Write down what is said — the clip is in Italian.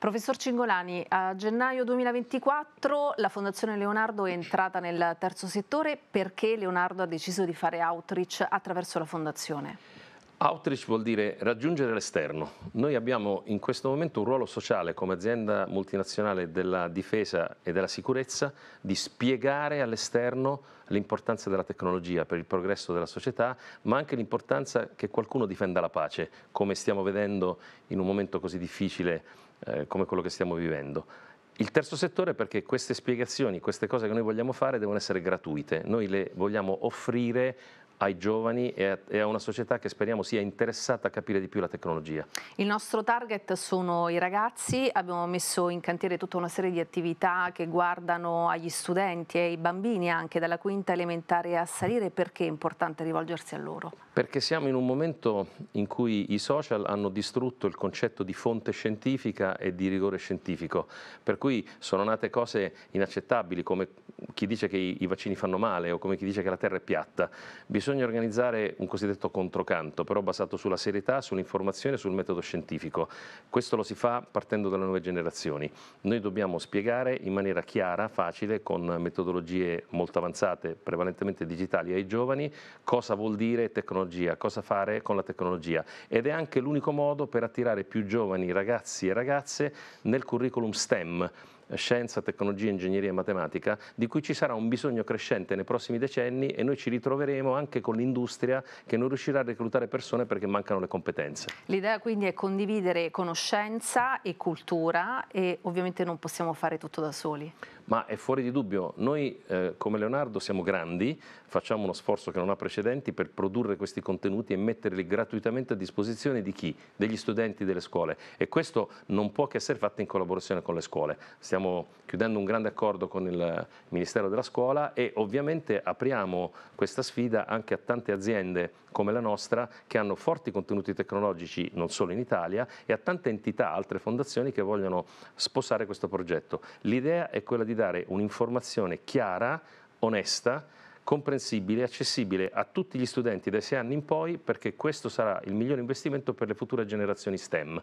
Professor Cingolani, a gennaio 2024 la Fondazione Leonardo è entrata nel terzo settore perché Leonardo ha deciso di fare outreach attraverso la Fondazione? Outreach vuol dire raggiungere l'esterno. Noi abbiamo in questo momento un ruolo sociale come azienda multinazionale della difesa e della sicurezza di spiegare all'esterno l'importanza della tecnologia per il progresso della società, ma anche l'importanza che qualcuno difenda la pace, come stiamo vedendo in un momento così difficile eh, come quello che stiamo vivendo. Il terzo settore perché queste spiegazioni, queste cose che noi vogliamo fare devono essere gratuite, noi le vogliamo offrire ai giovani e a, una società che speriamo sia interessata a capire di più la tecnologia. Il nostro target sono i ragazzi, abbiamo messo in cantiere tutta una serie di attività che guardano agli studenti e ai bambini anche dalla quinta elementare a salire, perché è importante rivolgersi a loro? Perché siamo in un momento in cui i social hanno distrutto il concetto di fonte scientifica e di rigore scientifico, per cui sono nate cose inaccettabili come chi dice che i, i vaccini fanno male o come chi dice che la terra è piatta. Bisogna bisogna organizzare un cosiddetto controcanto, però basato sulla serietà, sull'informazione e sul metodo scientifico. Questo lo si fa partendo dalle nuove generazioni. Noi dobbiamo spiegare in maniera chiara, facile, con metodologie molto avanzate, prevalentemente digitali, ai giovani cosa vuol dire tecnologia, cosa fare con la tecnologia. Ed è anche l'unico modo per attirare più giovani ragazzi e ragazze nel curriculum STEM, scienza, tecnologia, ingegneria e matematica, di cui ci sarà un bisogno crescente nei prossimi decenni e noi ci ritroveremo anche anche con l'industria che non riuscirà a reclutare persone perché mancano le competenze. L'idea quindi è condividere conoscenza e cultura e ovviamente non possiamo fare tutto da soli. Ma è fuori di dubbio, noi eh, come Leonardo siamo grandi, facciamo uno sforzo che non ha precedenti per produrre questi contenuti e metterli gratuitamente a disposizione di chi? Degli studenti delle scuole e questo non può che essere fatto in collaborazione con le scuole. Stiamo chiudendo un grande accordo con il Ministero della Scuola e ovviamente apriamo questa sfida anche anche a tante aziende come la nostra che hanno forti contenuti tecnologici non solo in Italia e a tante entità, altre fondazioni che vogliono sposare questo progetto. L'idea è quella di dare un'informazione chiara, onesta, comprensibile accessibile a tutti gli studenti dai 6 anni in poi perché questo sarà il miglior investimento per le future generazioni STEM.